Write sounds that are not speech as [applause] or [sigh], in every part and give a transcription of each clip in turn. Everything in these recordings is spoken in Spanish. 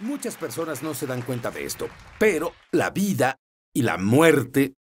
Muchas personas no se dan cuenta de esto, pero la vida y la muerte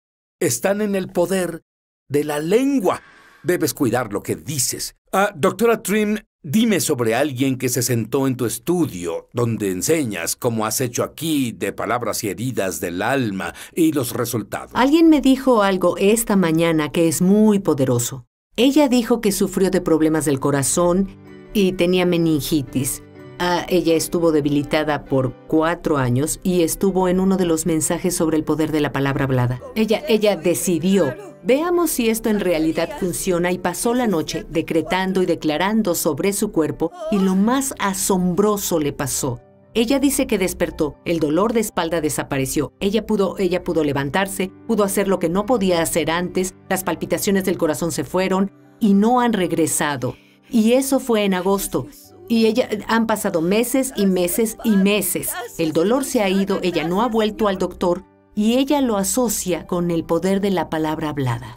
están en el poder de la lengua. Debes cuidar lo que dices. Ah, doctora Trim, dime sobre alguien que se sentó en tu estudio, donde enseñas, como has hecho aquí, de palabras y heridas del alma y los resultados. Alguien me dijo algo esta mañana que es muy poderoso. Ella dijo que sufrió de problemas del corazón y tenía meningitis. Ah, ella estuvo debilitada por cuatro años y estuvo en uno de los mensajes sobre el poder de la palabra hablada. Ella, ella decidió. Veamos si esto en realidad funciona y pasó la noche decretando y declarando sobre su cuerpo y lo más asombroso le pasó. Ella dice que despertó, el dolor de espalda desapareció, ella pudo, ella pudo levantarse, pudo hacer lo que no podía hacer antes, las palpitaciones del corazón se fueron y no han regresado. Y eso fue en agosto. Y ella han pasado meses y meses y meses. El dolor se ha ido, ella no ha vuelto al doctor y ella lo asocia con el poder de la palabra hablada.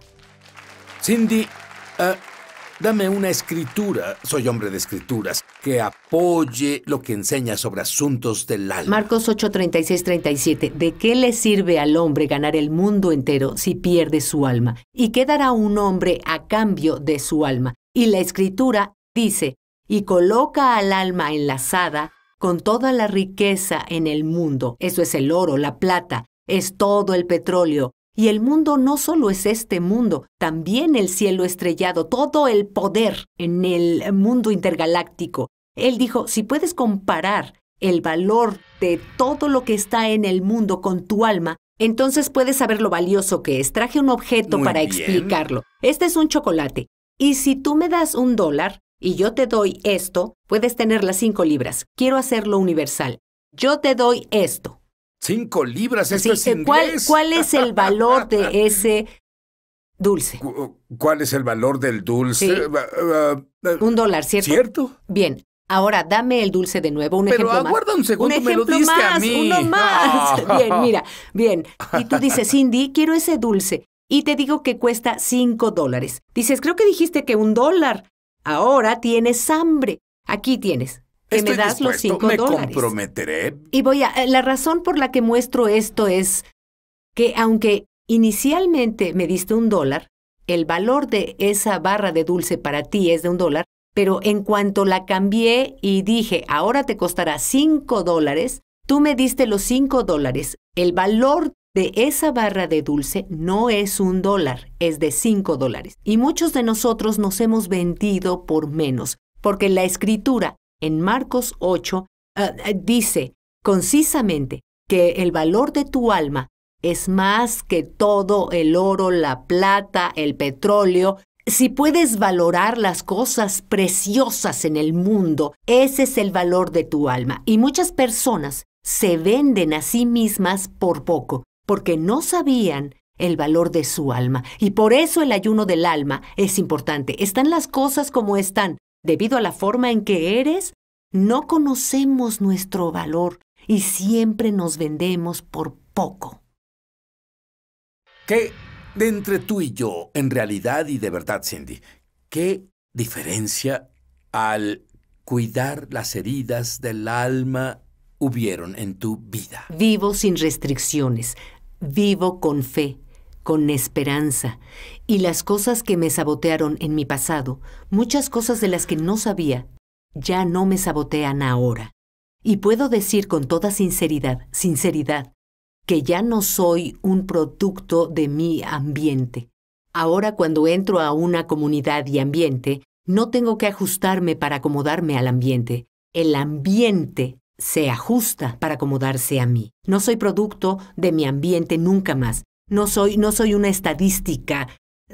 Cindy, ah, dame una escritura, soy hombre de escrituras, que apoye lo que enseña sobre asuntos del alma. Marcos 8, 36, 37. ¿De qué le sirve al hombre ganar el mundo entero si pierde su alma? ¿Y qué dará un hombre a cambio de su alma? Y la escritura dice, y coloca al alma enlazada con toda la riqueza en el mundo. Eso es el oro, la plata, es todo el petróleo. Y el mundo no solo es este mundo, también el cielo estrellado, todo el poder en el mundo intergaláctico. Él dijo, si puedes comparar el valor de todo lo que está en el mundo con tu alma, entonces puedes saber lo valioso que es. Traje un objeto para explicarlo. Este es un chocolate. Y si tú me das un dólar, y yo te doy esto, puedes tener las cinco libras. Quiero hacerlo universal. Yo te doy esto. Cinco libras, esto es ¿cuál, ¿Cuál es el valor de [laughs] ese dulce? Uh, ¿Cuál es el valor del dulce? Uh, uh, un dólar, ¿cierto? ¿Cierto? Bien. Ahora, dame el dulce de nuevo, un Pero ejemplo aguarda un segundo, ejemplo más, uno más. [laughs] Bien, mira, bien. Y tú dices, Cindy, quiero ese dulce. Y te digo que cuesta cinco dólares. Dices, creo que dijiste que un dólar. Ahora tienes hambre. Aquí tienes. Que me das los cinco me comprometeré. Y voy a. Eh, la razón por la que muestro esto es que, aunque inicialmente me diste un dólar, el valor de esa barra de dulce para ti es de un dólar, pero en cuanto la cambié y dije, ahora te costará cinco dólares, tú me diste los cinco dólares. El valor de esa barra de dulce no es un dólar, es de cinco dólares. Y muchos de nosotros nos hemos vendido por menos, porque la escritura en Marcos 8 ah, ah, dice concisamente que el valor de tu alma es más que todo el oro, la plata, el petróleo. Si puedes valorar las cosas preciosas en el mundo, ese es el valor de tu alma. Y muchas personas se venden a sí mismas por poco porque no sabían el valor de su alma. Y por eso el ayuno del alma es importante. Están las cosas como están. Debido a la forma en que eres, no conocemos nuestro valor y siempre nos vendemos por poco. ¿Qué de entre tú y yo, en realidad y de verdad, Cindy? ¿Qué diferencia al cuidar las heridas del alma hubieron en tu vida? Vivo sin restricciones. Vivo con fe, con esperanza, y las cosas que me sabotearon en mi pasado, muchas cosas de las que no sabía, ya no me sabotean ahora. Y puedo decir con toda sinceridad, sinceridad, que ya no soy un producto de mi ambiente. Ahora cuando entro a una comunidad y ambiente, no tengo que ajustarme para acomodarme al ambiente. El ambiente se ajusta para acomodarse a mí. No soy producto de mi ambiente nunca más. No soy, no soy una estadística.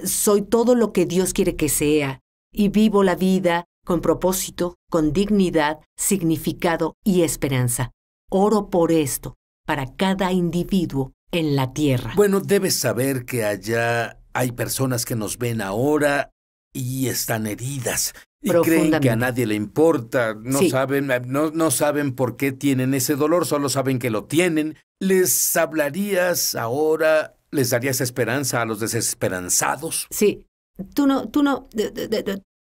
Soy todo lo que Dios quiere que sea. Y vivo la vida con propósito, con dignidad, significado y esperanza. Oro por esto, para cada individuo en la tierra. Bueno, debes saber que allá hay personas que nos ven ahora y están heridas y creen que a nadie le importa, no saben, no, saben por qué tienen ese dolor, solo saben que lo tienen. ¿Les hablarías ahora, les darías esperanza a los desesperanzados? Sí. Tú tú no,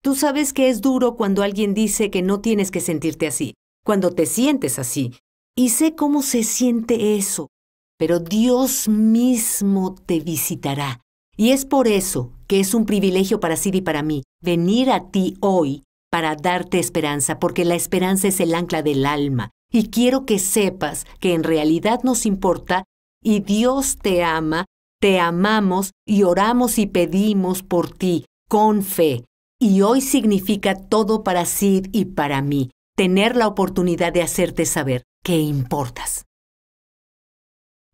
tú sabes que es duro cuando alguien dice que no tienes que sentirte así, cuando te sientes así. Y sé cómo se siente eso, pero Dios mismo te visitará y es por eso que es un privilegio para Sid y para mí venir a ti hoy para darte esperanza, porque la esperanza es el ancla del alma. Y quiero que sepas que en realidad nos importa y Dios te ama, te amamos y oramos y pedimos por ti con fe. Y hoy significa todo para Sid y para mí, tener la oportunidad de hacerte saber que importas.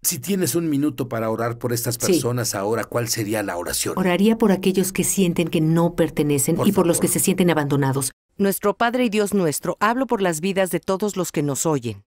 Si tienes un minuto para orar por estas personas ahora, ¿cuál sería la oración? Oraría por aquellos que sienten que no pertenecen y por los que se sienten abandonados. Nuestro Padre y Dios nuestro, hablo por las vidas de todos los que nos oyen.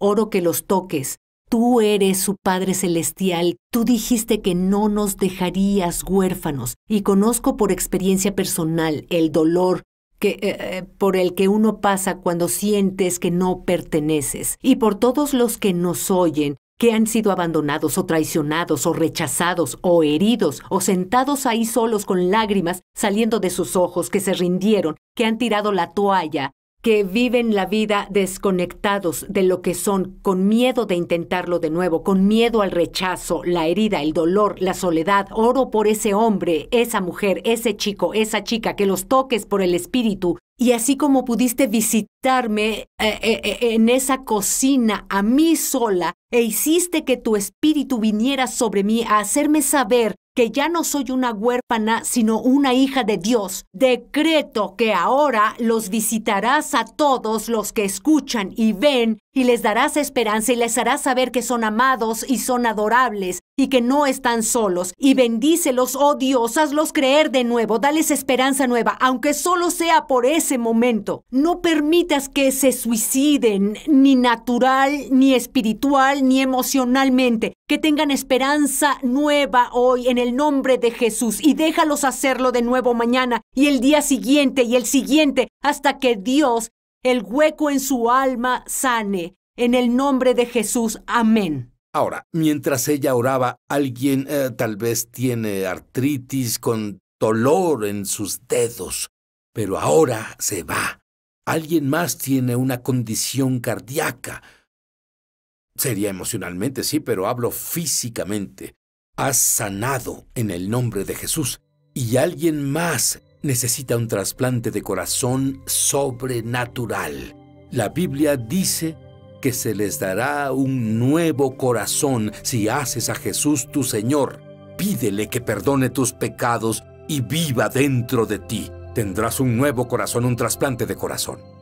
Oro que los toques. Tú eres su Padre Celestial, tú dijiste que no nos dejarías huérfanos, y conozco por experiencia personal el dolor que, eh, eh, por el que uno pasa cuando sientes que no perteneces, y por todos los que nos oyen, que han sido abandonados o traicionados o rechazados o heridos o sentados ahí solos con lágrimas saliendo de sus ojos, que se rindieron, que han tirado la toalla, que viven la vida desconectados de lo que son, con miedo de intentarlo de nuevo, con miedo al rechazo, la herida, el dolor, la soledad. Oro por ese hombre, esa mujer, ese chico, esa chica, que los toques por el espíritu, y así como pudiste visitarme eh, eh, eh, en esa cocina a mí sola, e hiciste que tu espíritu viniera sobre mí a hacerme saber que ya no soy una huérfana, sino una hija de Dios. Decreto que ahora los visitarás a todos los que escuchan y ven, y les darás esperanza y les harás saber que son amados y son adorables, y que no están solos. Y bendícelos, oh Dios, hazlos creer de nuevo, dales esperanza nueva, aunque solo sea por ese momento. No permitas que se suiciden, ni natural, ni espiritual, ni emocionalmente, que tengan esperanza nueva hoy en el nombre de Jesús y déjalos hacerlo de nuevo mañana y el día siguiente y el siguiente hasta que Dios el hueco en su alma sane. En el nombre de Jesús, amén. Ahora, mientras ella oraba, alguien eh, tal vez tiene artritis con dolor en sus dedos, pero ahora se va. Alguien más tiene una condición cardíaca, Sería emocionalmente, sí, pero hablo físicamente. Has sanado en el nombre de Jesús y alguien más necesita un trasplante de corazón sobrenatural. La Biblia dice que se les dará un nuevo corazón si haces a Jesús tu Señor. Pídele que perdone tus pecados y viva dentro de ti. Tendrás un nuevo corazón, un trasplante de corazón.